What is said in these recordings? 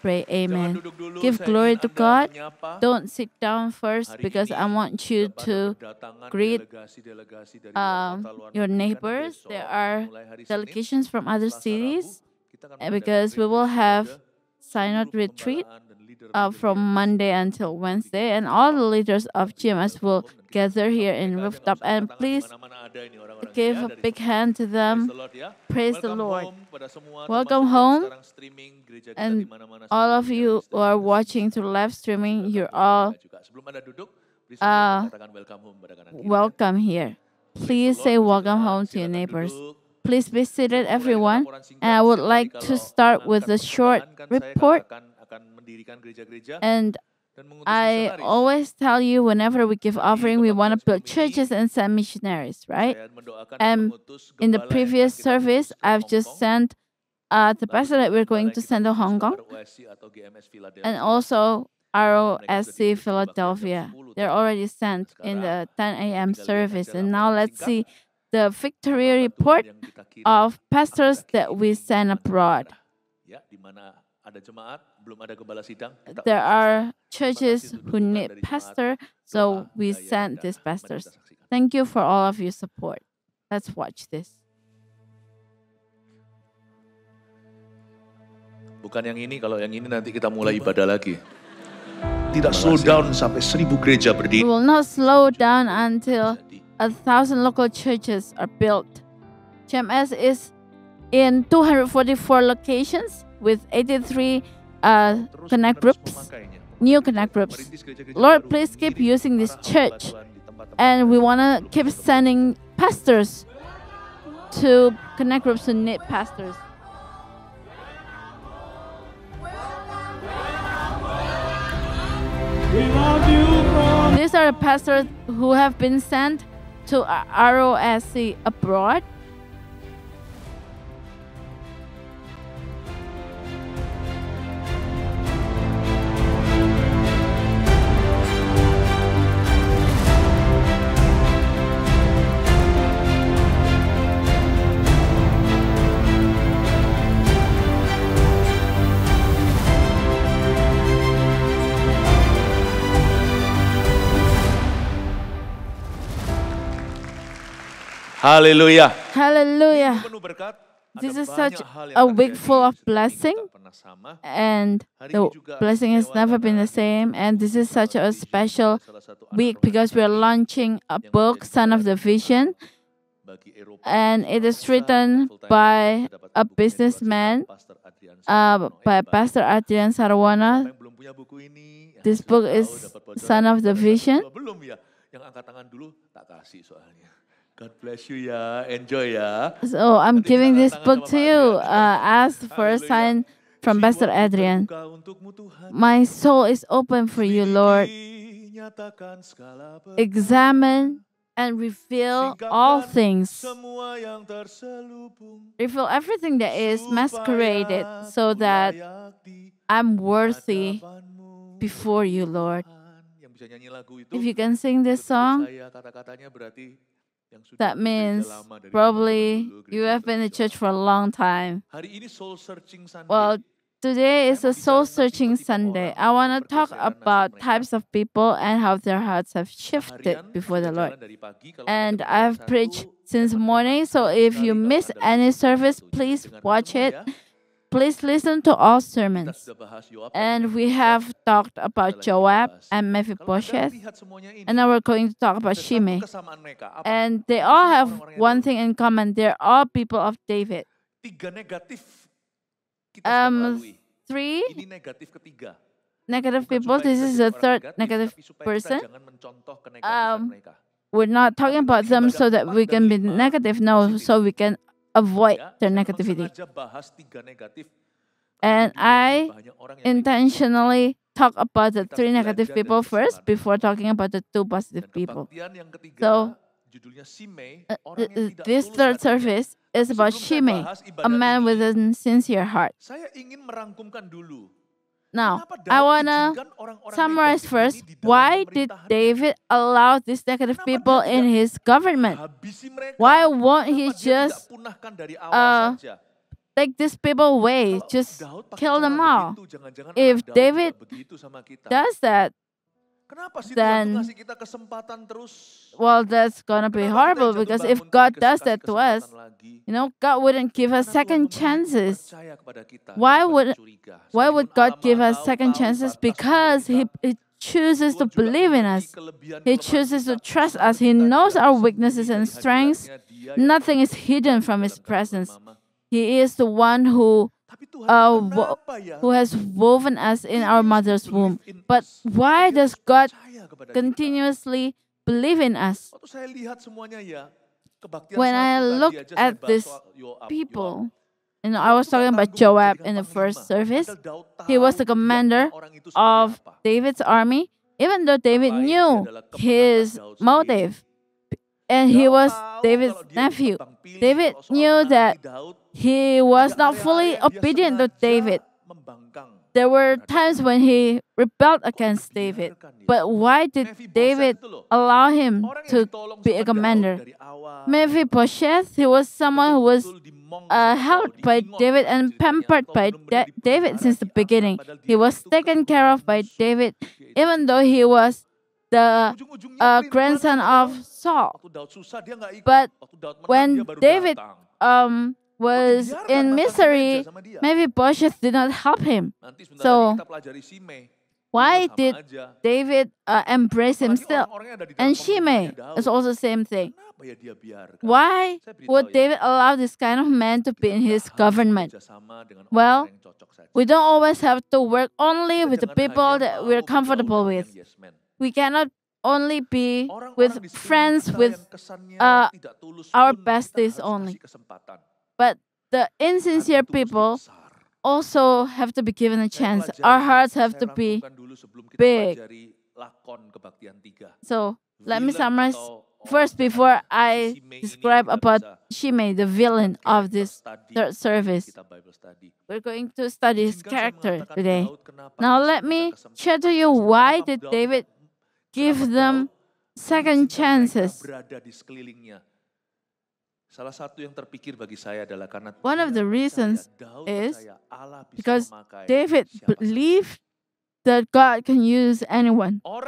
pray. Amen. Give glory to God. Don't sit down first because I want you to greet um, your neighbors. There are delegations from other cities because we will have synod retreat uh, from Monday until Wednesday, and all the leaders of GMS will gather here in rooftop. And please give a big hand to them. Praise the Lord. Welcome home, and all of you who are watching through live streaming, you're all uh, welcome here. Please say welcome home to your neighbors. Please be seated, everyone. And I would like to start with a short report and I always tell you whenever we give offering, we want to build churches and send missionaries, right? And in the previous service, I've just sent uh, the pastor that we're going to send to Hong Kong and also ROSC Philadelphia. They're already sent in the 10 a.m. service. And now let's see the victory report of pastors that we send abroad there are churches who need pastor, so we send these pastors. Thank you for all of your support. Let's watch this. Bukan yang ini, kalau yang ini nanti kita mulai ibadah lagi. Tidak slow down sampai seribu gereja berdiri. We will not slow down until a thousand local churches are built. CMS is in 244 locations with 83 uh, connect groups, new connect groups. Lord, please keep using this church. And we want to keep sending pastors to connect groups who need pastors. These are pastors who have been sent to ROSC abroad Hallelujah. Hallelujah. This is such a week full of blessing, and the blessing has never been the same. And this is such a special week because we are launching a book, Son of the Vision, and it is written by a businessman, uh, by Pastor Adrian uh, Sarwana. This book is Son of the Vision. God bless you, yeah. Enjoy, yeah. So I'm giving this book to you uh, as the first sign from Pastor Adrian. My soul is open for you, Lord. Examine and reveal all things. Reveal everything that is masqueraded so that I'm worthy before you, Lord. If you can sing this song, that means probably you have been in the church for a long time. Well, today is a soul searching Sunday. I want to talk about types of people and how their hearts have shifted before the Lord. And I've preached since morning, so if you miss any service, please watch it. Please listen to all sermons. And we have talked about Joab and Mephibosheth, and now we're going to talk about Shimei. And they all have one thing in common they're all people of David. Um, three negative people, this is the third negative person. Um, we're not talking about them so that we can be negative, no, so we can avoid their negativity. And I intentionally talk about the three negative people first before talking about the two positive people. So, uh, uh, this third service is about Shimei, a man with a sincere heart. Now, I want to summarize first why did David allow these negative people in his government? Why won't he just uh, take these people away, just kill them all? If David does that, then well that's gonna be horrible because if God does that to us you know God wouldn't give us second chances why would why would God give us second chances because he, he chooses to believe in us he chooses to trust us he knows our weaknesses and strengths nothing is hidden from his presence he is the one who uh, wo- who has woven us in our mother's womb. But why does God continuously believe in us? When I look at these people, you know, I was talking about Joab in the first service. He was the commander of David's army, even though David knew his motive. And he was David's nephew. David knew that he was not fully obedient to David. There were times when he rebelled against David. But why did David allow him to be a commander? Mephibosheth, he was someone who was uh, helped by David and pampered by da David since the beginning. He was taken care of by David, even though he was the uh, grandson of Saul. But when David um, was in misery, maybe Bosheth did not help him. So, why did David uh, embrace himself? And Shimei is also the same thing. Why would David allow this kind of man to be in his government? Well, we don't always have to work only with the people that we're comfortable with. We cannot only be with friends with uh, our besties only. But the insincere people also have to be given a chance. Our hearts have to be big. So let me summarize first before I describe about Shimei, the villain of this third service. We're going to study his character today. Now let me share to you why did David give them second chances one of the reasons is because David believed that God can use anyone. No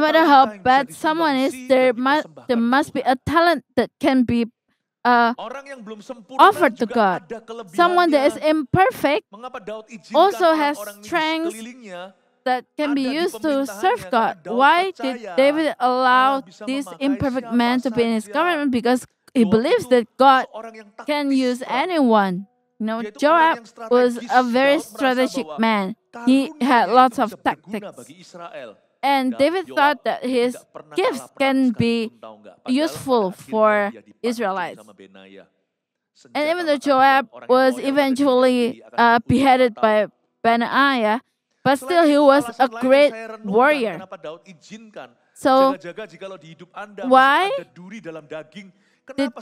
matter how bad someone is, there must, there must be a talent that can be uh, offered to God. Someone that is imperfect also has strengths that can be used to serve God. Why did David allow this imperfect man to be in his government? Because he believes that God can use anyone. You know, Joab was a very strategic man. He had lots of tactics. And David thought that his gifts can be useful for Israelites. And even though Joab was eventually uh, beheaded by Benaiah, but still he was a great warrior. So why? Did,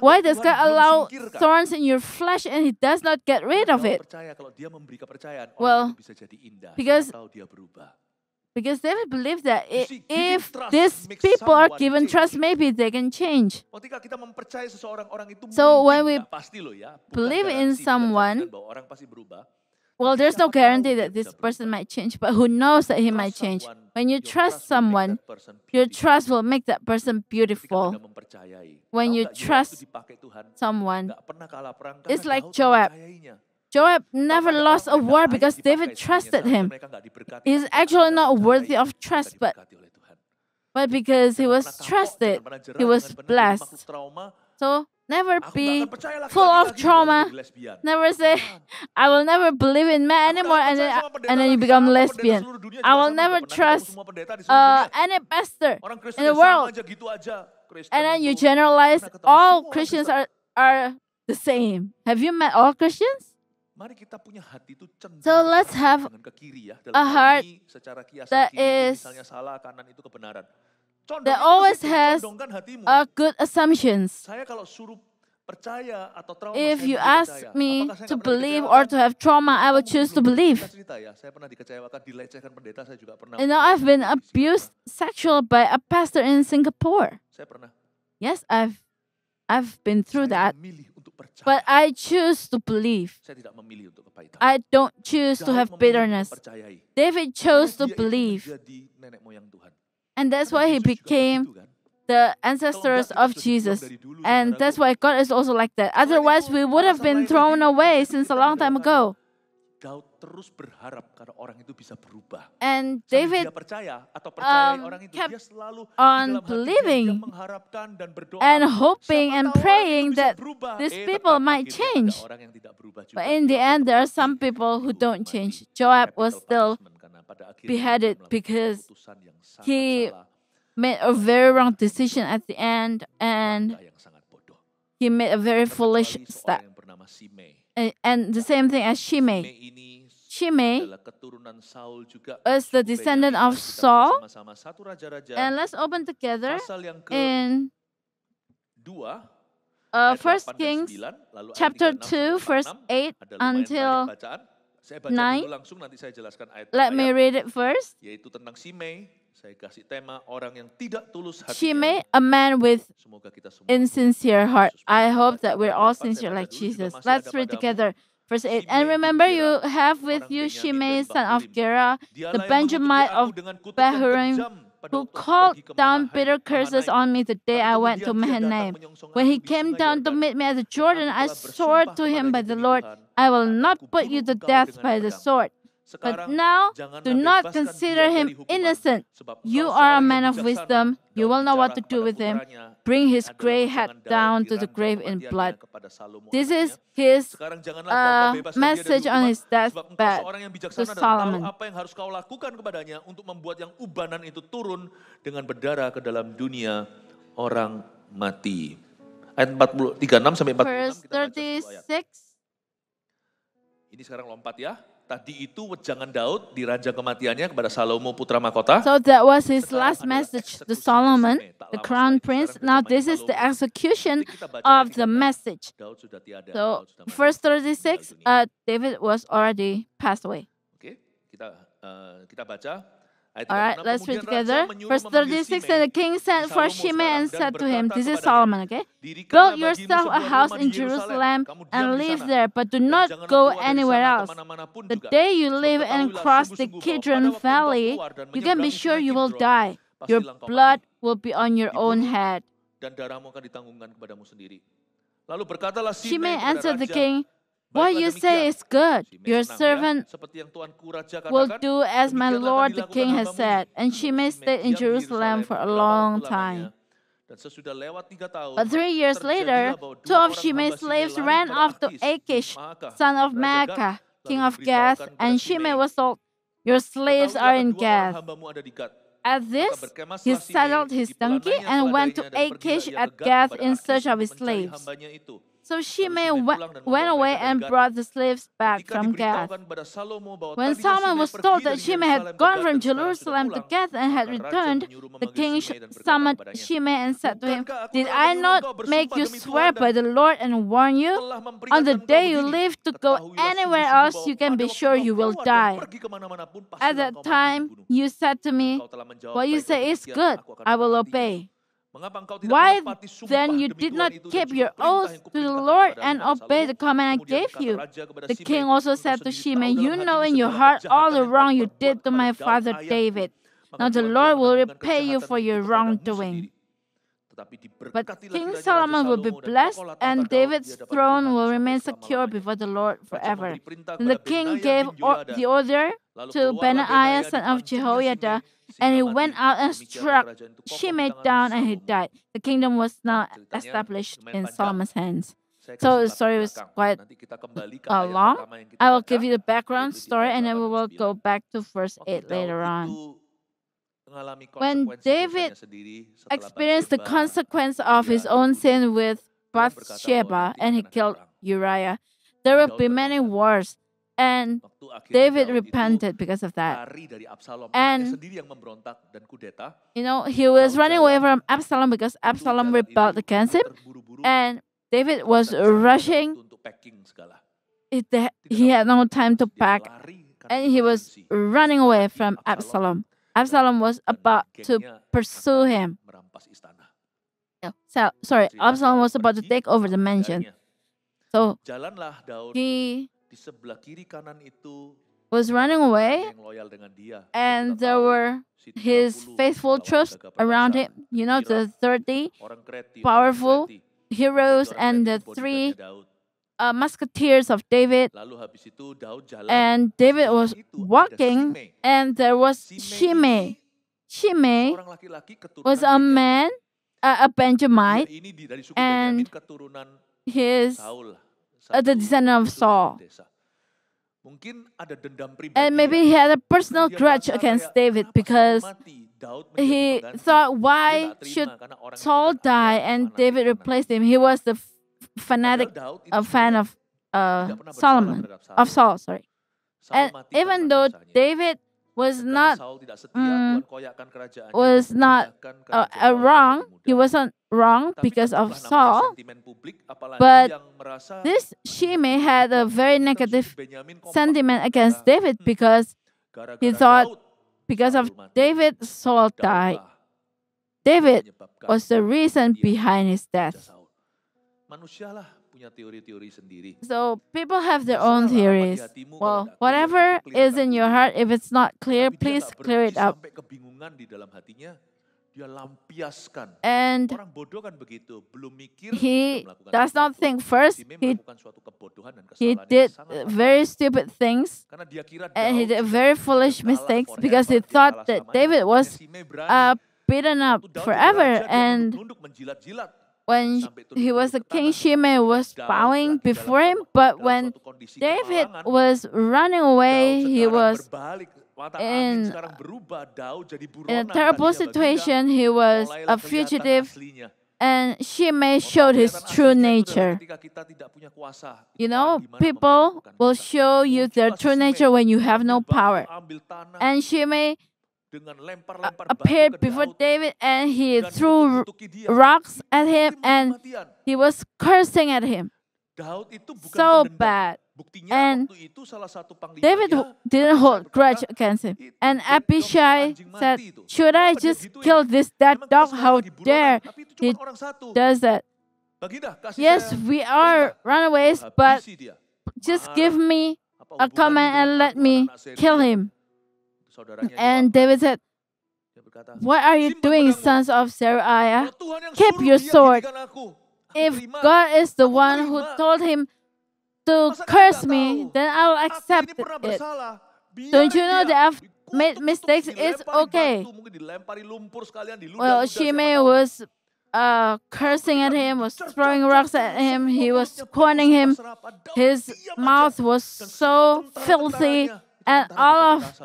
why does God allow thorns in your flesh and He does not get rid of it? Well, because, because David believed that if these people are given trust, maybe they can change. So when we believe in someone, well, there's no guarantee that this person might change, but who knows that he might change. When you trust someone, your trust will make that person beautiful. When you trust someone, it's like Joab. Joab never lost a war because David trusted him. He's actually not worthy of trust, but, but because he was trusted, he was blessed. So Never be full of trauma. Never say, I will never believe in men anymore, and then, and then you become lesbian. I will never trust uh, any pastor in the world. And then you generalize all Christians are, are the same. Have you met all Christians? So let's have a heart that is that always has a good assumptions. If you ask me to believe or to have trauma, I would choose to believe. You know, I've been abused sexually by a pastor in Singapore. Yes, I've I've been through that. But I choose to believe. I don't choose to have bitterness. David chose to believe and that's why he became the ancestors of Jesus. And that's why God is also like that. Otherwise, we would have been thrown away since a long time ago. And David um, kept on believing and hoping and praying that these eh, people might change. But in the end, there are some people who don't change. Joab was still beheaded because he made a very wrong decision at the end and he made a very foolish step. And, the same thing as Shimei. Shimei is the descendant of Saul. And let's open together in uh, 1 Kings chapter 2, verse 8 until 9. Let me read it first. Yaitu tentang Saya kasih tema orang yang tidak tulus hati. Shimei, a man with insincere heart. I hope that we're all sincere like Jesus. Let's read together. Verse 8, and remember you have with you Shimei, son of Gera, the Benjamite of Behurim, who called down bitter curses on me the day I went to Mahanaim. When he came down to meet me at the Jordan, I swore to him by the Lord, I will not put you to death by the sword. But now, do not consider him innocent. You are a man of wisdom. You will know what to do with him. Bring his gray head down to the grave in blood. This is his uh, message on his deathbed to Solomon. Apa ubanan itu turun dengan dunia orang mati. 36 Ini sekarang lompat ya. Tadi itu wejangan Daud diranjang kematiannya kepada Salomo putra mahkota. So that was his last message to Solomon, the crown prince. Now this is the execution of the message. So First 36, uh, David was already passed away. Oke, okay, kita uh, kita baca All right, let's read together. Verse 36 And the king sent for Shimei and said to him, This is Solomon, okay? Build yourself a house in Jerusalem and live there, but do not go anywhere else. The day you live and cross the Kidron Valley, you can be sure you will die. Your blood will be on your own head. Shimei answered the king, what you say is good. Your servant will do as my lord the king has said, and she may stay in Jerusalem for a long time. But three years later, two of Shimei's slaves ran off to Achish, son of Maacah, king of Gath, and Shimei was told, Your slaves are in Gath. At this, he saddled his donkey and went to Akish at Gath in search of his slaves. So Shimei went, away and brought the slaves back from Gath. When Solomon was told that Shimei had gone from Jerusalem to Gath and had returned, the king summoned Shimei and said to him, Did I not make you swear by the Lord and warn you? On the day you leave to go anywhere else, you can be sure you will die. At that time, you said to me, What you say is good, I will obey. Why then you did not keep your oath to the Lord and obey the command I gave you? The king also said to Shimei, You know in your heart all the wrong you did to my father David. Now the Lord will repay you for your wrongdoing. But King Solomon will be blessed, and David's throne will remain secure before the Lord forever. And the king gave or the order to Benaiah, son of Jehoiada, and he went out and struck Shimei down and he died. The kingdom was now established in Solomon's hands. So the story was quite uh, long. I will give you the background story and then we will go back to verse 8 later on. When David experienced the consequence of his own sin with Bathsheba and he killed Uriah, there will be many wars. And David repented because of that. And you know, he was running away from Absalom because Absalom rebelled against him. And David was rushing. He had no time to pack. And he was running away from Absalom. Absalom was about to pursue him. So, sorry, Absalom was about to take over the mansion. So he di sebelah kiri kanan itu was running away, and there were his faithful troops around him. You know, the 30 powerful heroes and the three uh, musketeers of David. And David was walking, and there was Shimei. Shimei was a man, uh, a Benjamite, and his the descendant of Saul. And maybe he had a personal grudge against David because he thought, why should Saul die and David replaced him? He was the fanatic, a fan of uh, Solomon, of Saul, sorry. And even though David was not mm. was not uh, uh, wrong. He wasn't wrong because of Saul, but this Shimei had a very negative sentiment against David hmm, because he thought because of David, Saul died. David was the reason behind his death. So people have their own theories. Well, whatever is in your heart, if it's not clear, please clear it up. And he does not think first. He, he did uh, very stupid things and he did very foolish mistakes because he thought that David was uh, beaten up forever and when he was the king, Shimei was bowing before him, but when David was running away, he was in, in a terrible situation. He was a fugitive, and Shimei showed his true nature. You know, people will show you their true nature when you have no power. And Shimei appeared before David and he threw rocks at him and he was cursing at him. So bad. And David didn't hold grudge against him. And Abishai said, Should I just kill this dead dog? How dare he does that? Yes, we are runaways, but just give me a command and let me kill him. And David said, What are you doing, sons of Zeraiah? Keep your sword. If God is the one who told him to curse me, then I will accept it. Don't you know that I've made mistakes? It's okay. Well, Shimei was uh, cursing at him, was throwing rocks at him, he was scorning him. His mouth was so filthy and all of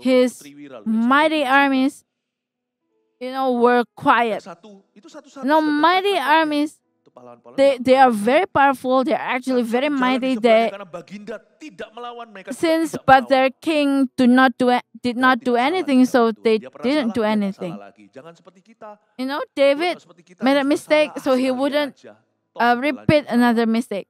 his mighty armies, you know, were quiet. No mighty armies, they, they are very powerful, they are actually very mighty. They, since but their king do not do, did not do anything, so they didn't do anything. You know, David made a mistake, so he wouldn't uh, repeat another mistake.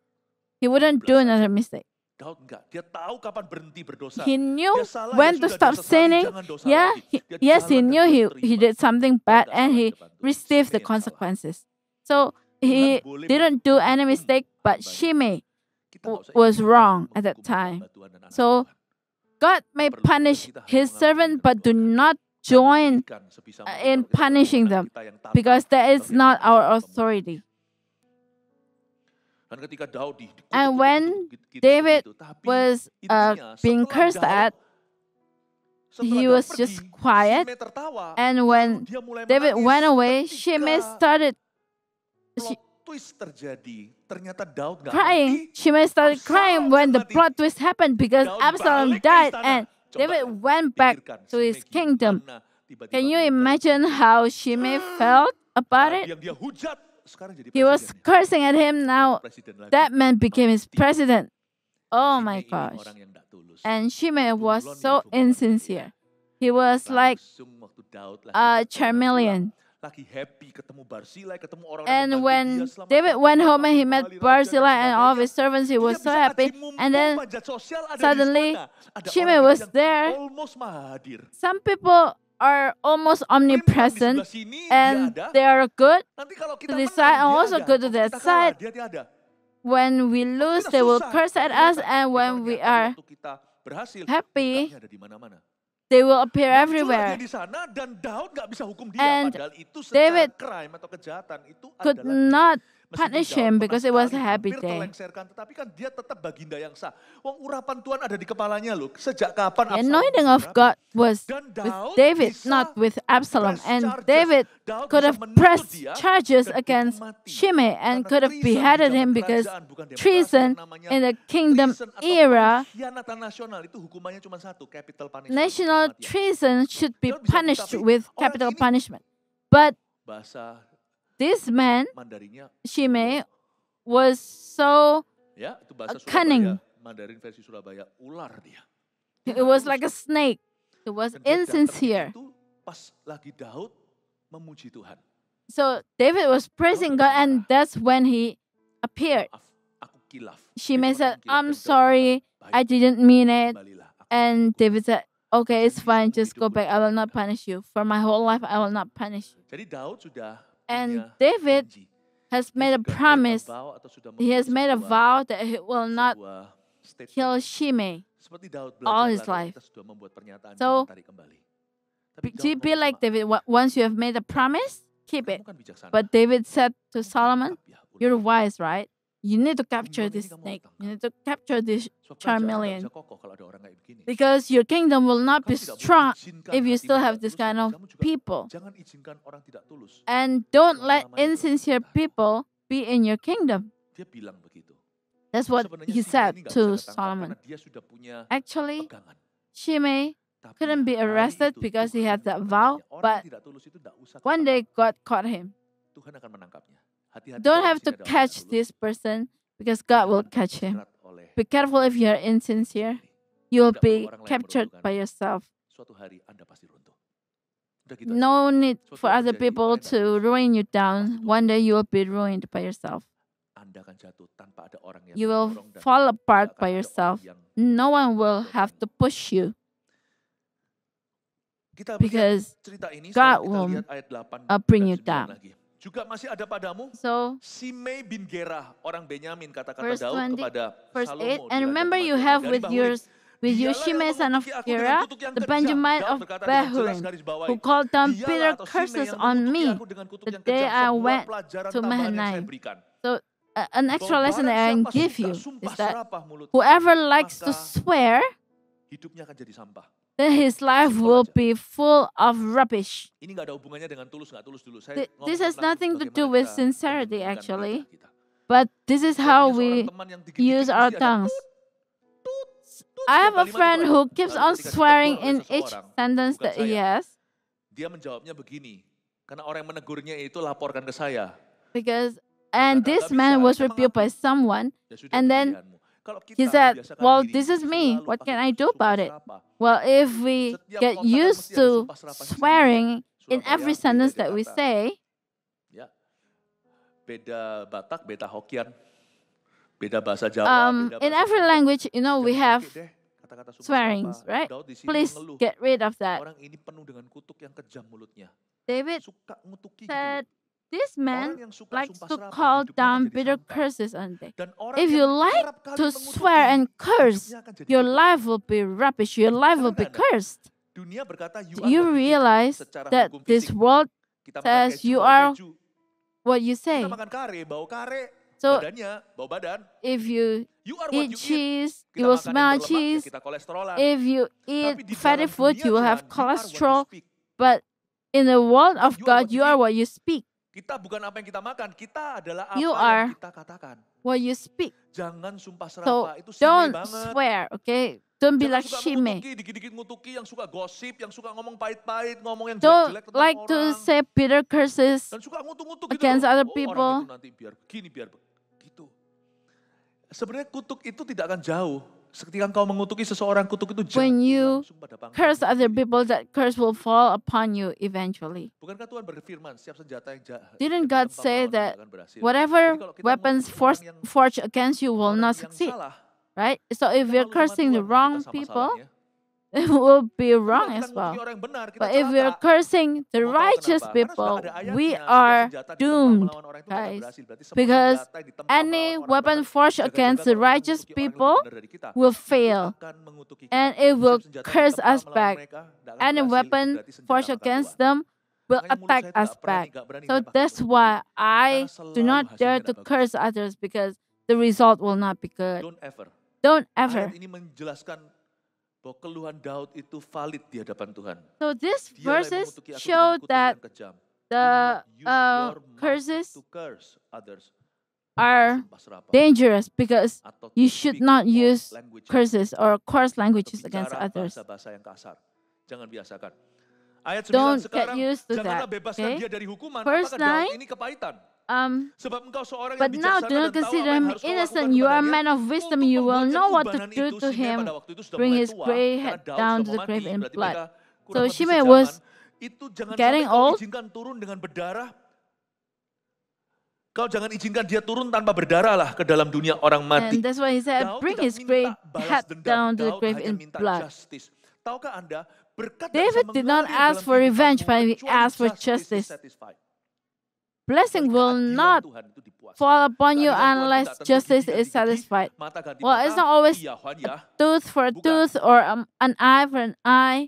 He wouldn't do another mistake enggak. Dia tahu kapan berhenti berdosa. He knew salah, when to stop sinning. yeah, he, yes, he knew he, he did something bad and he received the consequences. So he didn't do any mistake, hmm, but Shimei was wrong at that time. So God may punish his servant, but do not join in punishing them because that is not our authority. And when David was uh, being cursed at, he was just quiet. And when David went away, Shimei started she, crying. Shimei started crying when the plot twist happened because Absalom died and David went back to his kingdom. Can you imagine how Shimei felt about it? He was cursing at him. Now that man became his president. Oh my gosh. And Shimei was so insincere. He was like a charmeleon. And when David went home and he met Barzillai and all of his servants, he was so happy. And then suddenly, Shimei was there. Some people are almost omnipresent and they are good to this side and also good to that side. When we lose, they will curse at us, and when we are happy, they will appear everywhere. And David could not Punish him because it was a happy day. Terlengserkan, kan dia tetap baginda yang sah. Wong urapan Tuhan ada di kepalanya loh. Sejak kapan The anointing of God was with David, not with Absalom. And David could have pressed charges against Shimei and could have beheaded him because treason in the kingdom era, national treason should be punished with capital punishment. But this man, Shimei, was so cunning. Mandarin versi Surabaya, ular dia. It was like a snake. It was insincere. pas lagi Daud memuji Tuhan. So David was praising God and that's when he appeared. Shimei said, I'm sorry, I didn't mean it. And David said, okay, it's fine, just go back. I will not punish you. For my whole life, I will not punish you. Jadi Daud sudah and David has made a promise. He has made a vow that he will not kill Shimei all his life. So do be like David? Once you have made a promise, keep it. But David said to Solomon, You're wise, right? you need to capture this snake. You need to capture this charmeleon. Because your kingdom will not be strong if you still have this kind of people. And don't let insincere people be in your kingdom. That's what he said to Solomon. Actually, Shimei couldn't be arrested because he had that vow, but one day God caught him. Don't have to catch this person because God will catch him. Be careful if you are insincere. You will be captured by yourself. No need for other people to ruin you down. One day you will be ruined by yourself. You will fall apart by yourself. No one will have to push you. Because God will uh, bring you down. juga masih ada padamu. So, Simei bin Gerah, orang Benyamin, kata-kata Daud 20, kepada verse Salomo. 8, and remember you have with yours with Shimei son of Gera, the Benjamin of Behurim, who called down bitter curses on me the day I went to Mahanaim. So uh, an extra lesson that I can give you is that whoever likes to swear, hidupnya akan jadi sampah then his life will be full of rubbish. this has nothing to do with sincerity actually, but this is how we use our tongues. I have a friend who keeps on swearing in each sentence that he has. Dia menjawabnya begini, karena orang yang menegurnya itu laporkan ke saya. Because and this man was rebuked by someone, and then he said, "Well, this is me. What can I do about it?" Well, if we get used to swearing in every sentence that we say, um, in every language, you know, we have swearings, right? Please get rid of that. David said this man likes to call down bitter curses on them. If you like to swear and curse, your life will be rubbish, your life will be cursed. Do you realize that this world says you are what you say? So if you eat cheese, you will smell cheese. If you eat fatty food, you will have cholesterol. But in the world of God, you are what you speak. Kita bukan apa yang kita makan, kita adalah apa you are yang kita katakan. What you speak. Jangan sumpah serapah, so, itu sime banget. Don't swear, okay? Don't be Jangan like Shime. Dikit-dikit ngutuki yang suka gosip, yang suka ngomong pahit-pahit, ngomong yang jelek-jelek tentang Don't like orang. to say bitter curses Dan suka ngutuk-ngutuk gitu against gitu. other people. oh, Orang itu nanti biar begini, biar begitu. Sebenarnya kutuk itu tidak akan jauh When you curse other people, that curse will fall upon you eventually. Didn't God say that whatever weapons forged against you will not succeed? Right? So if you're cursing the wrong people, it will be wrong as well. But if we are cursing the righteous people, we are doomed, guys. Because any weapon forged against the righteous people will fail, and it will curse us back. Any weapon forged against them will attack us back. So that's why I do not dare to curse others because the result will not be good. Don't ever. bahwa keluhan Daud itu valid di hadapan Tuhan. So Dia verses show that the uh, curses curse are dangerous because you should not use curses or coarse languages against others. Bahasa -bahasa yang kasar. Jangan biasakan. Ayat 9 Don't sekarang, get used to janganlah that, bebaskan okay? dia dari hukuman, First apakah Daud ini kepahitan? Um, but now do not consider him innocent. You are a man of wisdom. You will know what to do to him. Bring his gray head down to the grave in blood. So Shimei was getting old. Kau jangan izinkan dia turun tanpa berdarah lah ke dalam dunia orang mati. And that's why he said, bring his gray head down to the grave in blood. Tahukah Anda David did not ask for revenge, but he asked for justice. Blessing will not fall upon you unless justice is satisfied. Well, it's not always a tooth for a tooth or um, an eye for an eye.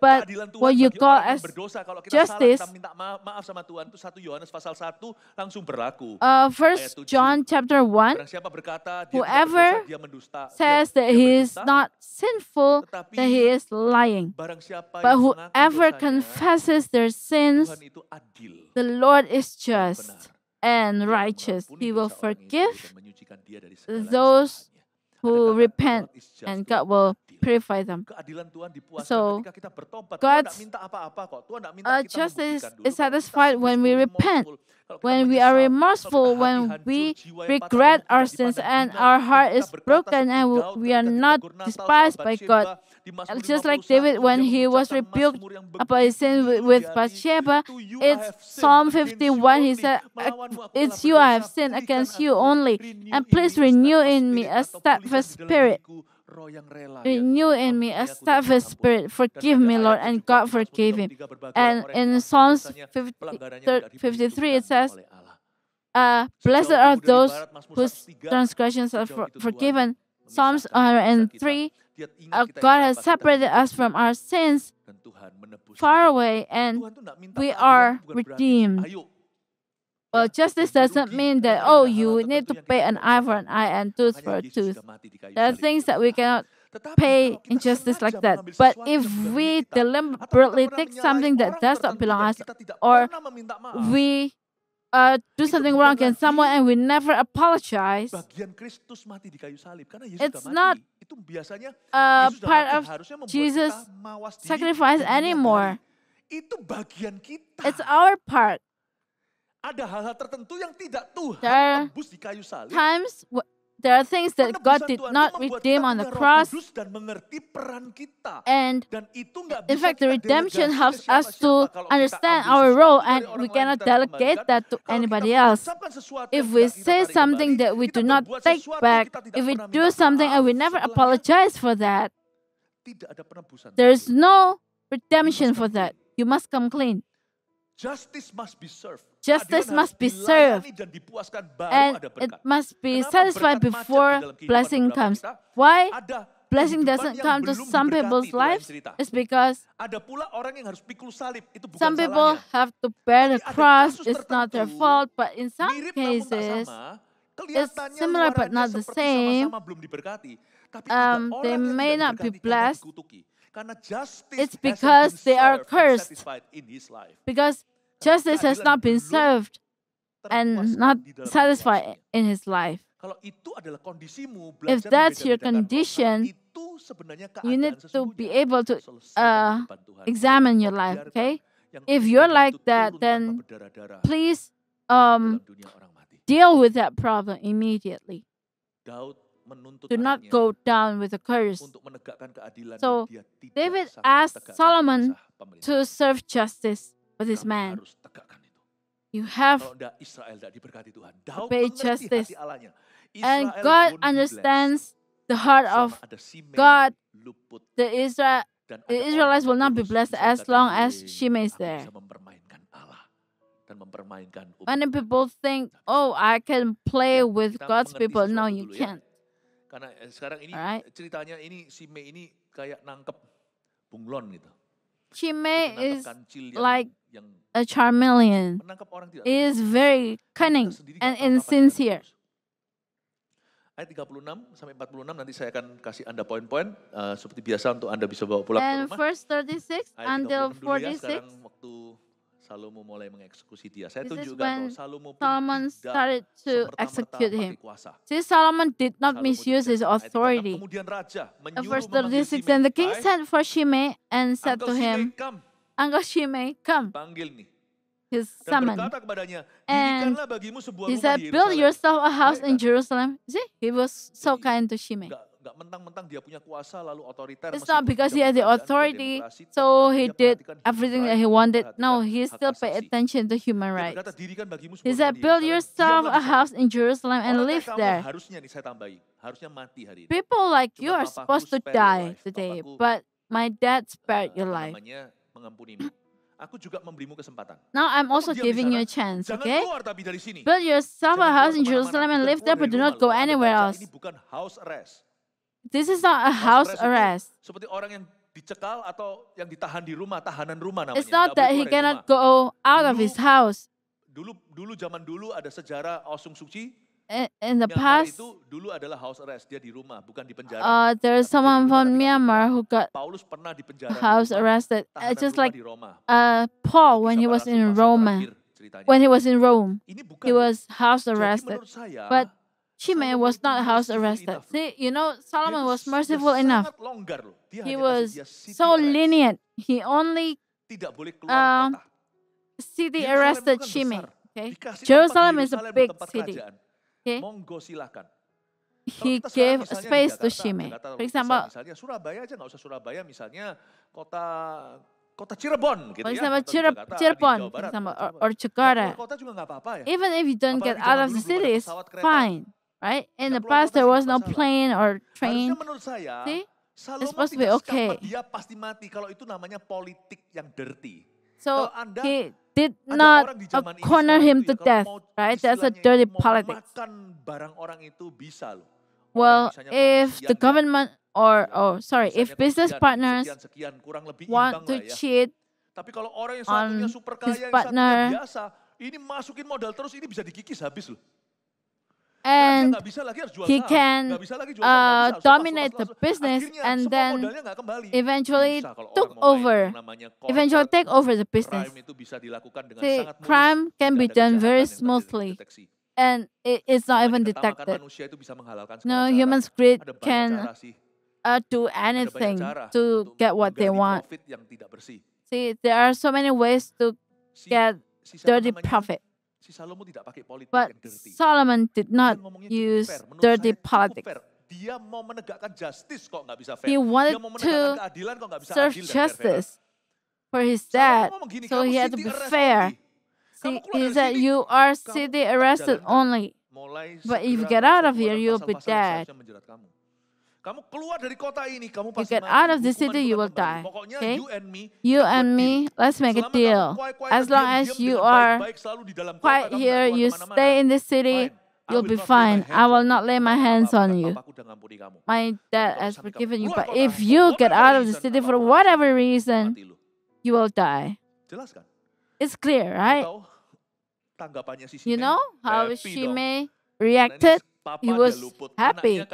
But what you call as justice, uh, First John chapter 1, whoever says that he is not sinful, that he is lying. But whoever confesses their sins, the Lord is just and righteous. He will forgive those who repent, and God will purify them. So, God's uh, justice is satisfied when we repent, when we are remorseful, when we regret our sins, and our heart is broken, and we are not despised by God. Just like David, when he was rebuked about his sin with Bathsheba, it's Psalm 51. He said, uh, It's you I have sinned against you only, and please renew in me a steadfast spirit. Renew in me a steadfast spirit. Forgive me, Lord, and God forgave him. And in Psalms 50, 53, it says, uh, Blessed are those whose transgressions are for forgiven. Psalms 103, uh, God has separated us from our sins far away, and we are redeemed. Well, justice doesn't mean that, oh, you need to pay an eye for an eye and tooth for a tooth. There are things that we cannot pay injustice like that. But if we deliberately take something that does not belong us, or we uh, do something wrong against someone and we never apologize, it's not uh, part of Jesus' sacrifice anymore. It's our part ada hal-hal tertentu yang tidak Tuhan tembus di kayu salib. Times there are things that God did not redeem on the cross. And in fact, the redemption helps us to understand our role and we cannot delegate that to anybody else. If we say something that we do not take back, if we do something and we never apologize for that, there is no redemption for that. You must come clean. Justice must be served justice must be served and it must be satisfied before blessing comes. Why? blessing doesn't come to some people's lives is because some people have to bear the cross. It's not their fault, but in some cases, it's similar but not the same. Um, they may not be blessed. It's because they are cursed. Because Justice has not been served and not satisfied in his life. If that's your condition, you need to be able to uh, examine your life, okay? If you're like that, then please um, deal with that problem immediately. Do not go down with a curse. So David asked Solomon to serve justice with this man. You have obey justice. And God understands the heart of God. The, Israel, the Israelites will not be blessed as long as Shimei is there. Many people think, oh, I can play with God's people. No, you can't. Karena eh, sekarang ini right? ceritanya ini si Mei ini kayak nangkep bunglon gitu. Chime is like a chameleon. It is very cunning kan and insincere. Ayat 36 sampai 46 nanti saya akan kasih Anda poin-poin uh, seperti biasa untuk Anda bisa bawa pulang And ke rumah. And 36 until 46. Ya, sekarang waktu Salomo mulai mengeksekusi dia. Saya this tunjukkan is when Solomon started to execute him. See, Solomon did not misuse his authority. At verse 36, Then the king sent for Shimei and said to him, "Angga Shimei, come. His summon. And he said, build yourself a house in Jerusalem. See, he was so kind to Shimei. It's not because he has the authority, so he did everything that he wanted. No, he still pay attention to human rights. He said, Build yourself a house in Jerusalem and live there. People like you are supposed to die today, but my dad spared eh, your life. Now I'm also giving you a chance, okay? Build yourself a house in Jerusalem and live there, but do not go anywhere else. This is not a house, arrest. seperti orang yang dicekal atau yang ditahan di rumah, tahanan rumah namanya. It's not that he cannot go out of his house. Dulu dulu zaman dulu ada sejarah Aung San Suu In, the past, itu dulu adalah house arrest, dia di rumah, bukan di penjara. Uh, there is someone from Myanmar who got Paulus pernah di penjara, house arrested, uh, just like uh, Paul when he was in Rome. when he was in Rome, he was house arrested. but Shimei was not house arrested. See, you know, Solomon was merciful enough. He was so lenient. He only uh, city arrested Shimei. Okay? Jerusalem is a big city. Okay? he gave space to Shimei. For example, Surabaya Surabaya, for example, ya. Cirebon, for example, or, or Jakarta. Even if you don't get out of the city, it's fine right? In the past, there was no plane or train. See? It's supposed to be okay. So he did not uh, corner him to death, right? That's a dirty politics. Well, if the government or oh sorry, if business partners want to cheat on his partner, and he can uh, dominate the business and then eventually took over, eventually take over the business. See, crime can be done very smoothly and it is not even detected. No, human greed can uh, do anything to get what they want. See, there are so many ways to get dirty profit. But Solomon did not use dirty politics. He wanted to serve justice for his dad, so he had to be fair. he said, you are city arrested only, but if you get out of here, you'll be dead. You get out of the city, you will die. Okay? You and me, let's make a deal. As long as you are quiet here, you stay in the city, you'll be fine. I will not lay my hands on you. My dad has forgiven you. But if you get out of the city for whatever reason, you will die. It's clear, right? You know how she may reacted? He was happy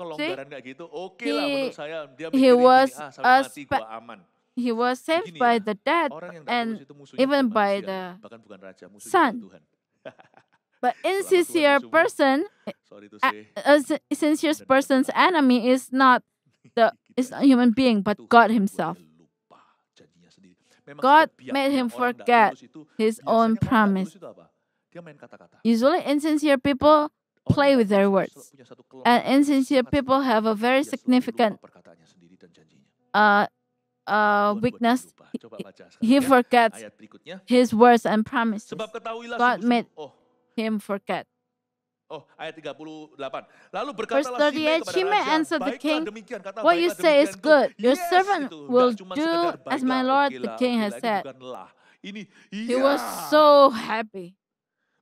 kelonggaran kayak gitu, oke okay lah menurut saya dia was ah sampai mati gua aman. He was saved Begini by ya, the death and even by the bahkan bukan raja, son. Tuhan. but insincere person, eh, a, a sincere person's enemy is not the is not human being, but God Himself. God made him forget his own promise. Usually, insincere people play with their words. And insincere people have a very significant uh, uh, weakness, he, forgets his words and promises. God made oh. him forget. Oh, 38. She may Verse 38, Shimei answered the king, What you say is good. Your servant will do as my lord the king has said. He was so happy.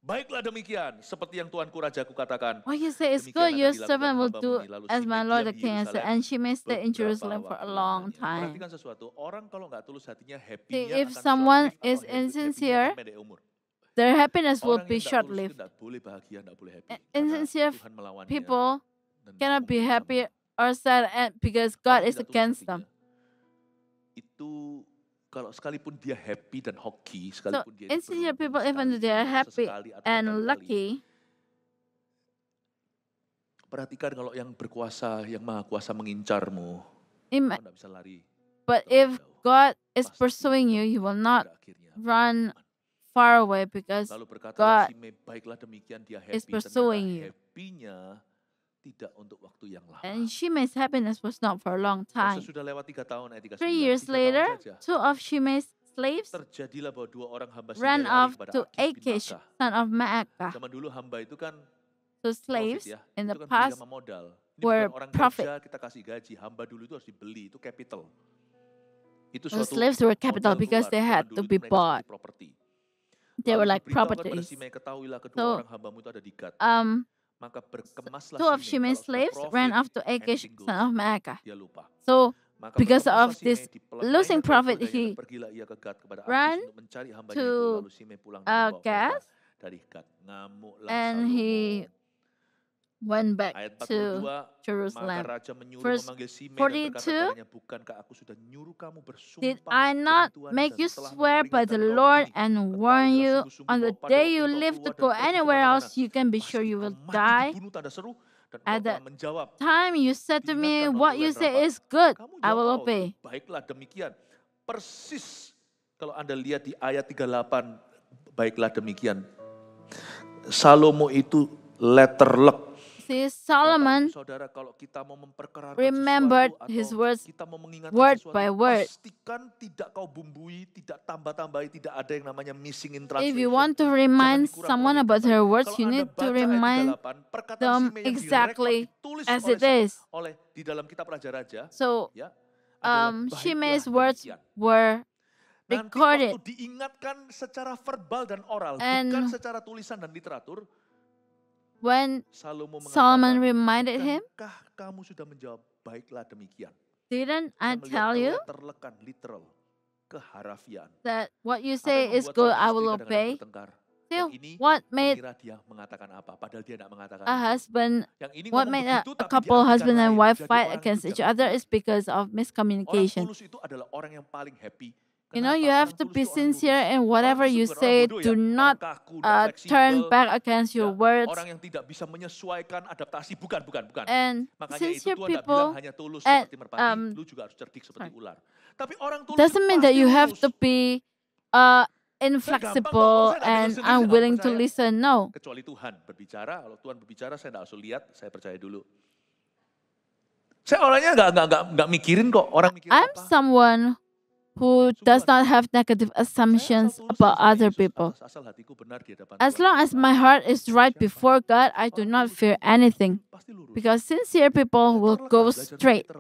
Baiklah demikian, seperti yang tuanku ku katakan. What you say is good, your servant will do as my Lord the King has said, and she may stay in Jerusalem for a long time. Perhatikan sesuatu, orang kalau nggak tulus hatinya, happy-nya if someone is insincere, their happiness will be short-lived. Insincere people cannot be happy or sad because God is against them. Itu kalau sekalipun dia happy dan hoki, sekalipun so, dia insincere people even they are happy and lucky. Perhatikan kalau yang berkuasa, yang maha kuasa mengincarmu, Ima bisa lari. But if God is pursuing you, you will not run far away because God is pursuing you tidak untuk waktu yang lama. And Shimei's happiness was not for a long time. Sudah lewat tiga tahun, eh, tiga, Three sembilan, years tiga later, two of Shimei's slaves terjadilah bahwa dua orang hamba ran off to Akish, son of Maakah. Zaman dulu hamba itu kan So slaves ya. in the kan past modal. Ini were orang profit. Kerja, kita kasih gaji, hamba dulu itu harus dibeli, itu capital. Itu suatu slaves were capital because they had to be bought. Property. They were like properties. So, um, Two of Shime's slaves ran off to Achish, son of Maacah. So, because of this losing profit, he ran to uh, Gath, and he went back Ayat 42, to Jerusalem. Maka Raja menyuruh Verse memanggil Simei 42, dan berkata bukankah aku sudah nyuruh kamu bersumpah Did I not make you swear by the Lord and warn you on the day you live to go anywhere else, you can be sure you will die? At the time you said to me, what you say is good, I will oh, obey. Baiklah demikian. Persis kalau Anda lihat di ayat 38, baiklah demikian. Salomo itu letterlek Moses, Solomon remembered his words word by word. If you want to remind someone about her words, you need to remind them exactly as it is. So, um, Shime's words were recorded. diingatkan secara verbal dan oral, bukan secara tulisan dan literatur. When Solomon reminded him, Didn't I tell you that what you say is good, I will obey? Still, what made a husband, what made a, a couple husband and wife fight against each other is because of miscommunication. You know, you have to be sincere in whatever you say. Do not uh, turn back against your words. And sincere people, and, um, doesn't mean that you have to be uh, inflexible and unwilling to listen. No. Kecuali Tuhan berbicara, kalau Tuhan berbicara saya tidak lihat, saya percaya dulu. Saya orangnya nggak nggak nggak mikirin kok orang I'm apa. someone who does not have negative assumptions about other people. As long as my heart is right before God, I do not fear anything, because sincere people will go straight.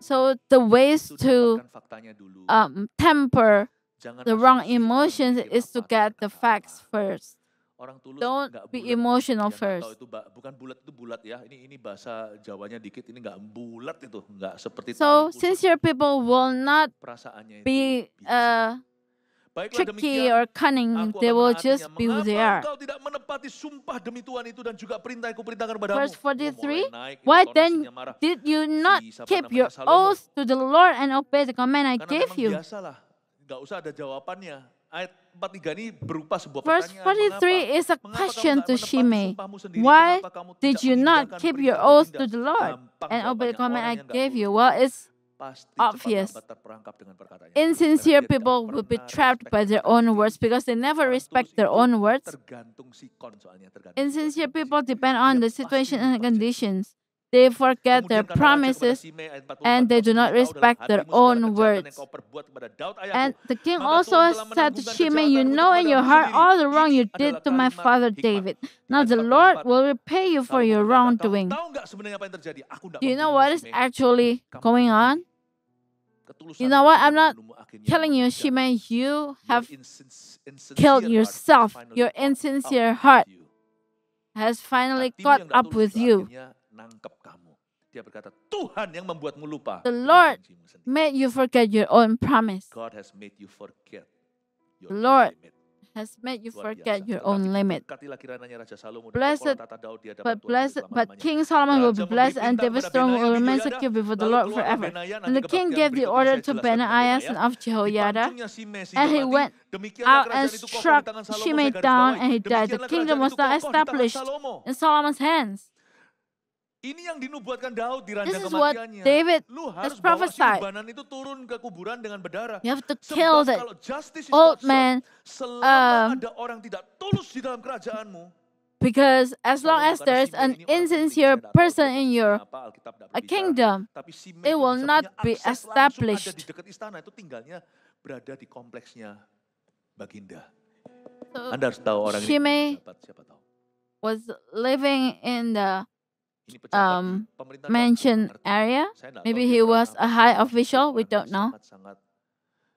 So the ways to um, temper the wrong emotions is to get the facts first. orang tulus Don't gak bulat. be emotional ya, first. Tahu itu ba- bukan bulat itu bulat ya. Ini ini bahasa Jawanya dikit ini nggak bulat itu, nggak seperti So since your people will not perasaannya be itu. uh, Baiklah tricky or cunning, they will just be who they are. Engkau tidak menepati sumpah demi Tuhan itu dan juga perintah yang kuperintahkan padamu. Verse 43, Why then did you not si, keep your oath to the Lord and obey the command I gave you? Biasalah, nggak usah ada jawabannya. Ayat Verse 43 is a question to Shimei. Why did you not keep your oath to the Lord and obey the command I gave you? Well, it's obvious. Insincere people will be trapped by their own words because they never respect their own words. Insincere people depend on the situation and conditions. They forget their promises and they do not respect their own words. And the king also said to Shimei, You know in your heart all the wrong you did to my father David. Now the Lord will repay you for your wrongdoing. Do you know what is actually going on? You know what? I'm not telling you, Shimei, you have killed yourself. Your insincere heart has finally caught up with you. Dia berkata, Tuhan yang membuatmu lupa. The Lord made you forget your own promise. God has made you forget your the Lord limit. has made you forget your own limit. Blessed, but blessed, but King Solomon will be blessed, and David's throne will remain secure before the Lord forever. And the king gave the order to Benaiah son of Jehoiada, and he went out and struck Shimei down, and he died. The kingdom was not established in Solomon's hands. Ini yang dinubuatkan Daud di ranjang This is what David Lu harus prophesied. bawa itu turun ke kuburan dengan berdarah. You have to kill the old man. Selama um, ada orang tidak tulus di dalam kerajaanmu. Because as long as there is an insincere person in your a kingdom, it will not be established. So, Anda harus was living in the um, mentioned area. Maybe he was a high official, we don't know.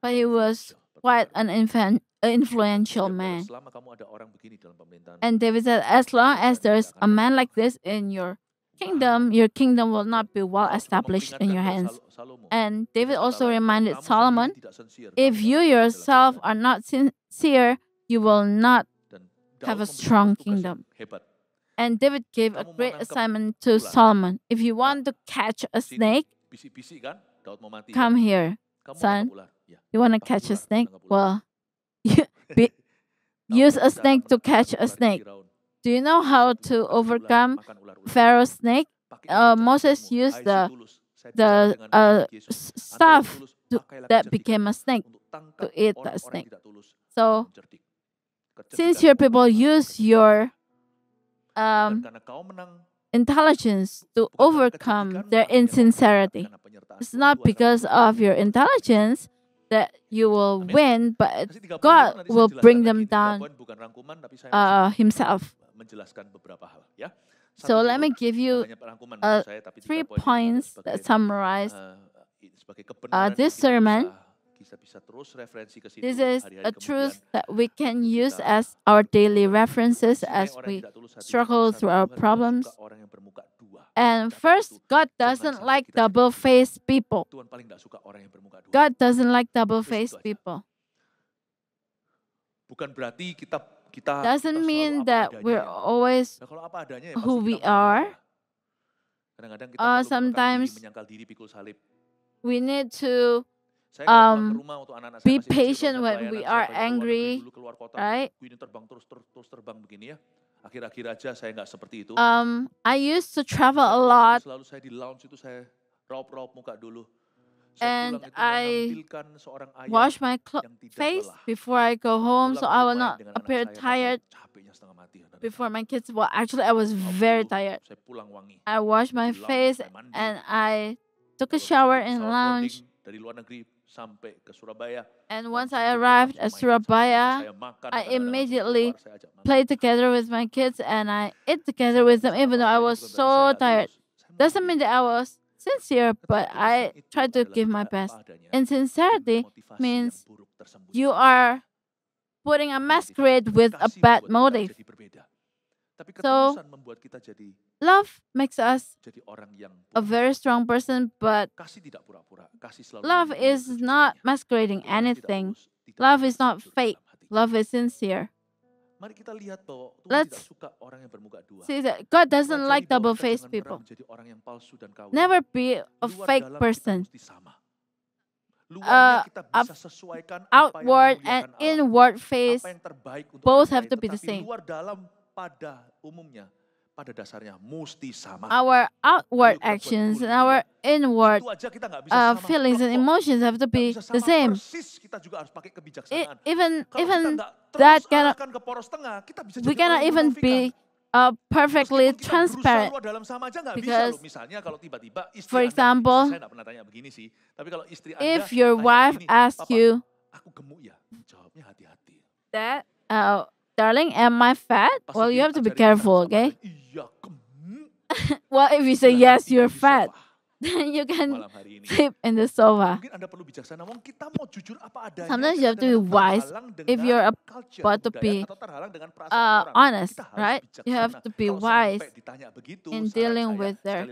But he was quite an influential man. And David said, as long as there's a man like this in your kingdom, your kingdom will not be well established in your hands. And David also reminded Solomon, if you yourself are not sincere, you will not have a strong kingdom. And David gave a great assignment to Solomon. If you want to catch a snake, come here, son. You want to catch a snake? Well, use a snake to catch a snake. Do you know how to overcome Pharaoh's snake? Uh, Moses used the the uh, staff to, that became a snake to eat the snake. So, since your people use your um, intelligence to overcome their insincerity. It's not because of your intelligence that you will win, but God will bring them down uh, Himself. So let me give you uh, three points that summarize uh, uh this sermon. This is a truth that we can use as our daily references as we struggle through our problems. And first, God doesn't like double faced people. God doesn't like double faced people. Doesn't mean that we're always who we are. Uh, sometimes we need to um, be patient when we are angry, right? Um, I used to travel a lot. and I wash my face before I go home so I will not appear tired before my kids. Well, actually, I was very tired. I washed my face and I took a shower in lounge. And once I arrived at Surabaya, I immediately played together with my kids and I ate together with them, even though I was so tired. Doesn't mean that I was sincere, but I tried to give my best. And sincerity means you are putting a masquerade with a bad motive. Tapi so, membuat kita jadi love makes us jadi orang yang a very strong person, but kasih tidak pura-pura. Kasih selalu love is not masquerading anything. Love is not fake. Love is sincere. Mari kita lihat bahwa Tuhan Let's tidak suka orang yang bermuka dua. See that God doesn't like double-faced people. Never be a fake person. Uh, outward and inward face both have to be the same pada umumnya pada dasarnya mesti sama. Our outward actions and our inward uh, feelings and emotions have to be the same. even even that cannot, we cannot even be uh, perfectly transparent. Because, for example, if your wife asks you that, uh, darling, am I fat? Well, you have to be careful, okay? well, if you say yes, you're fat. Then you can sleep in the sofa. Sometimes you have to be wise if you're about to be uh, honest, right? You have to be wise in dealing with their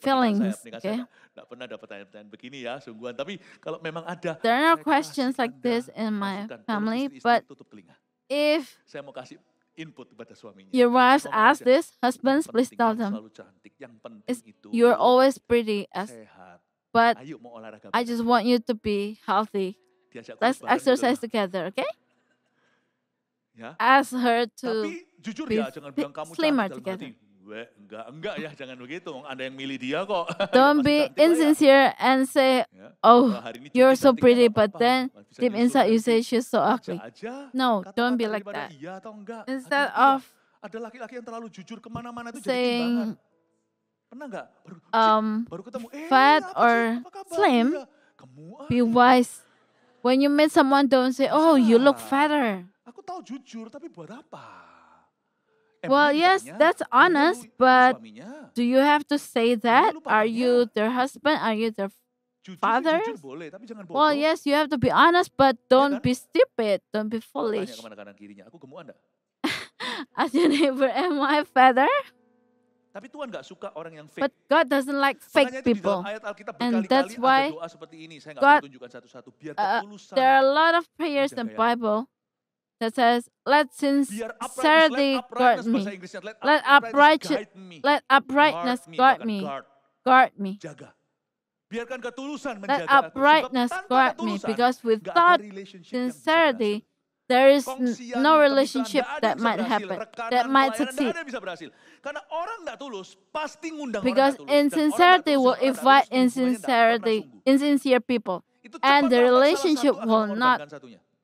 feelings. okay. Nggak pernah dapat pertanyaan begini ya, sungguhan. Tapi kalau memang ada, there are questions like this in my family, but if saya mau kasih input kepada suaminya. Your wives ask this, husbands please tell them. you're always pretty as sehat. but I just want you to be healthy. Let's exercise together, okay? Ya. Ask her to Tapi, jujur be ya, jangan bilang kamu slimmer together. Hati. Enggak, enggak ya, jangan begitu. Anda yang milih dia kok. Don't be insincere and say, oh, you're so pretty, but then deep inside you say she's so ugly. No, don't be like that. Instead of ada laki-laki yang terlalu jujur kemana-mana itu saying, Pernah Baru, um, baru ketemu, eh, fat or slim, be wise. When you meet someone, don't say, oh, you look fatter. Aku tahu jujur, tapi buat apa? Well, yes, that's honest, but do you have to say that? Are you their husband? Are you their father? Well, yes, you have to be honest, but don't be stupid. Don't be foolish. As your neighbor, am I father? Tapi Tuhan gak suka orang yang fake. But God doesn't like fake Makanya people. Ayat And that's why God, satu -satu. Uh, there are a lot of prayers in the Bible that says, Let sincerity guard me. Let uprightness, let uprightness guard me. Guard me. Let uprightness guard me because without sincerity, there is no relationship that might happen, that might succeed. Because insincerity will invite insincerity, insincere people, and the relationship will not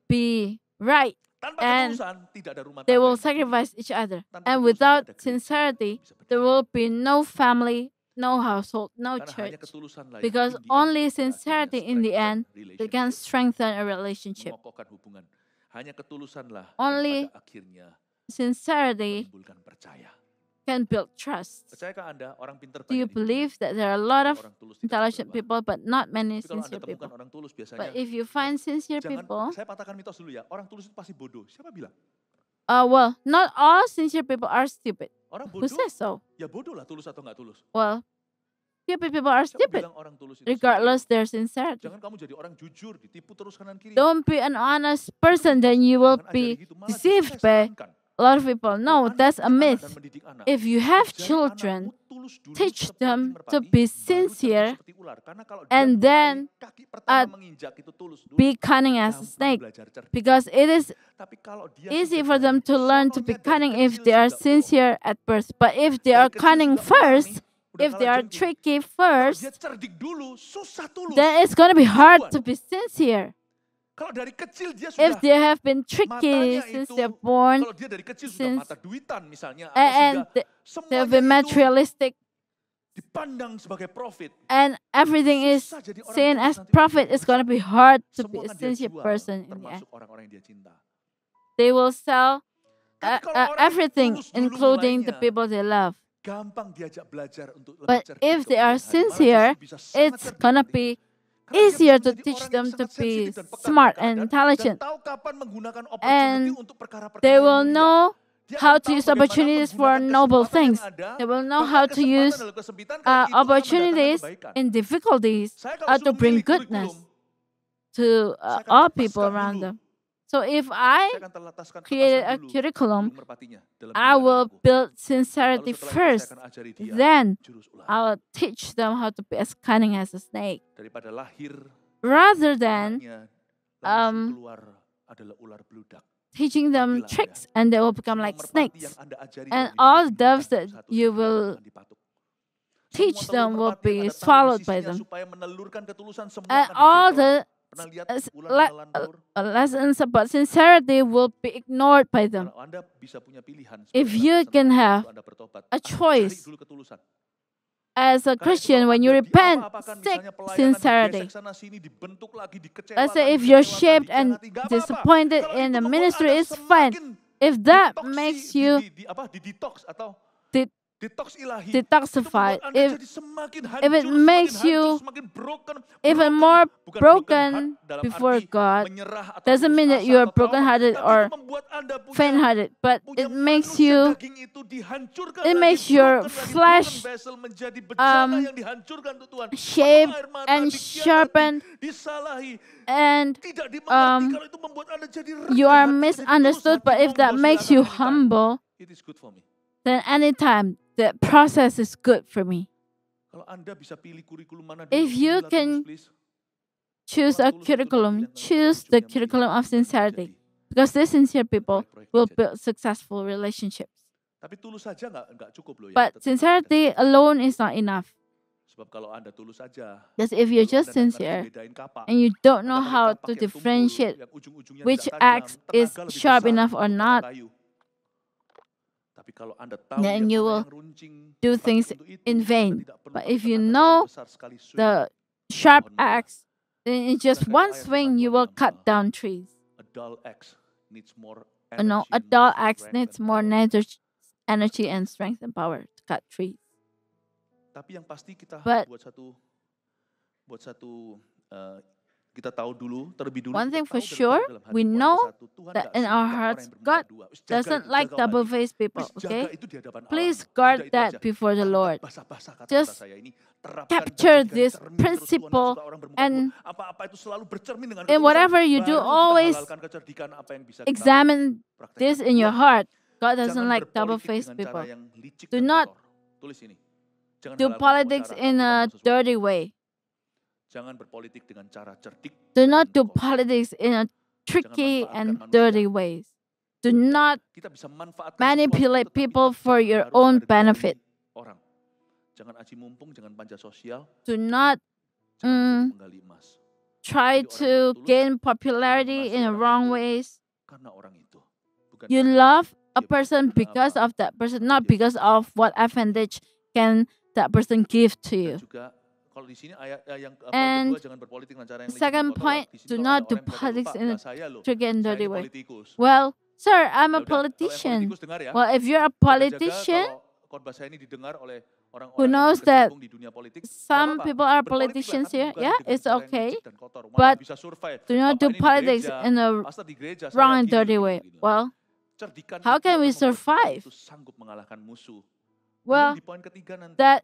be right and they will sacrifice each other. And without sincerity, there will be no family, no household, no church, because only sincerity in the end can strengthen a relationship. Only sincerity can build trust. Do you believe that there are a lot of intelligent people but not many sincere people? But if you find sincere people, uh, well, not all sincere people are stupid. Orang bodoh, Who says so? Ya bodoh lah tulus atau tulus. Well, stupid people are stupid, regardless their sincerity. Don't be an honest person, then you will be deceived by lot of people know that's a myth. If you have children, teach them to be sincere and then uh, be cunning as a snake because it is easy for them to learn to be cunning if they are sincere at birth. but if they are cunning first if they are tricky first then it's going to be hard to be sincere if they have been tricky since they're born, since, and, they've been materialistic, and everything is seen as profit, it's going to be hard to be a sincere person in the end. They will sell uh, uh, everything, including the people they love. But if they are sincere, it's going to be easier to teach them to be smart and intelligent. And they will know how to use uh, opportunities for noble things. They will know how to use uh, opportunities in difficulties to bring goodness to uh, all people around them. So if I create a curriculum, I will build sincerity first. Then I will teach them how to be as cunning as a snake. Rather than um, teaching them tricks and they will become like snakes. And all the doves that you will teach them will be swallowed by them. And all the uh, uh, Lessons about sincerity will be ignored by them. If you can have a ah, choice, as a Christian, when you repent, seek sincerity. Let's say if you're shaped and disappointed in the ministry, it's fine. If that makes you Detoxified. if, if it makes you even more broken before God, doesn't mean that you are broken-hearted or faint-hearted, but it makes you, it makes your flesh um, shaped and sharpened, and um, you are misunderstood. But if that makes you humble, it is good for me then anytime the process is good for me. If you can choose a curriculum, choose the curriculum of sincerity, because these sincere people will build successful relationships. But sincerity alone is not enough. Because if you're just sincere and you don't know how to differentiate which axe is sharp enough or not, then you will do things in vain. But if you know the sharp axe, then in just one swing you will cut down trees. You know, a dull axe needs more energy and strength and power to cut trees. But eh, one thing for sure, we know that in our hearts, God doesn't like double faced people, okay? Please guard that before the Lord. Just capture this principle and in whatever you do, always examine this in your heart. God doesn't like double faced people. Do not do politics in a dirty way. Do not do politics in a tricky and dirty ways. Do not manipulate people for your own benefit. Do not um, try to gain popularity in wrong ways. You love a person because of that person, not because of what advantage can that person give to you. Eh, eh, and second point, do not do politics in a tricky and dirty way. Well, sir, I'm a politician. Well, if you're a politician, who knows that some people are politicians here? Yeah, it's okay. But do not do politics in a wrong and dirty way. Well, how can we survive? Well, that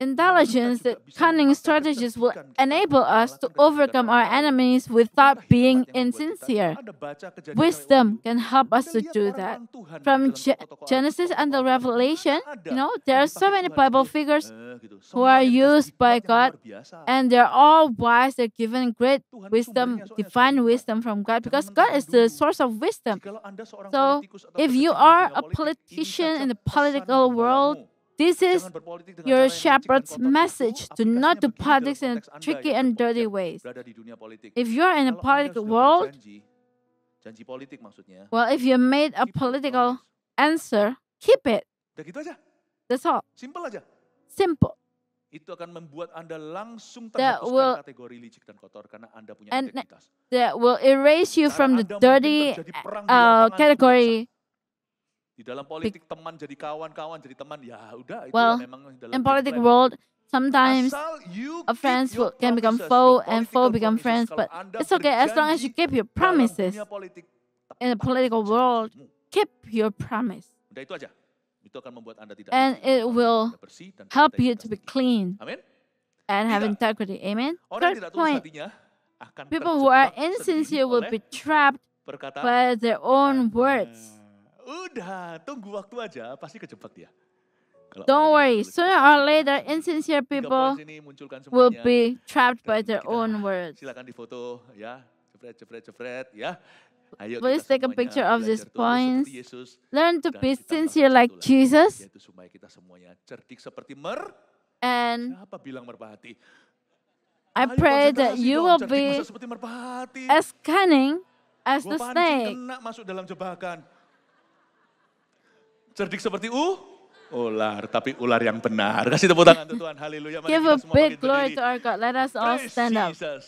intelligence, that cunning strategies will enable us to overcome our enemies without being insincere. Wisdom can help us to do that. From Genesis Genesis until Revelation, you know, there are so many Bible figures who are used by God, and they're all wise. They're given great wisdom, divine wisdom from God, because God is the source of wisdom. So, if you are a politician in the political world, this is your shepherd's message Do not do politics in tricky and dirty ways. If you are in a political world, well, if you made a political answer, keep it. That's all. Simple. Itu akan membuat Anda langsung terhapuskan kategori licik dan kotor karena Anda punya That will erase you from the dirty uh, category Di dalam politik teman jadi kawan-kawan jadi teman ya udah itu well, memang dalam in politic world sometimes a friends will, can become foe and foe become friends but it's okay as long as you keep your promises politik, in the political world keep your promise udah itu aja itu akan membuat anda tidak and it will help you to be clean and have integrity amen third point people who are insincere will be trapped by their own words Udah, tunggu waktu aja, pasti kejebak dia. Kalau Don't worry, sooner or later insincere people will be trapped by their own words. Silakan difoto ya, jepret jepret jepret ya. Ayo Please take a picture of these points. Learn to be sincere like Jesus. Yaitu supaya kita semuanya cerdik seperti mer. And bilang merpati? I pray that you will be as cunning as the snake. Kena masuk dalam jebakan cerdik seperti u ular, tapi ular yang benar. Kasih tepuk tangan untuk Tuhan. Haleluya. Give a big glory to our God. Let us all stand up.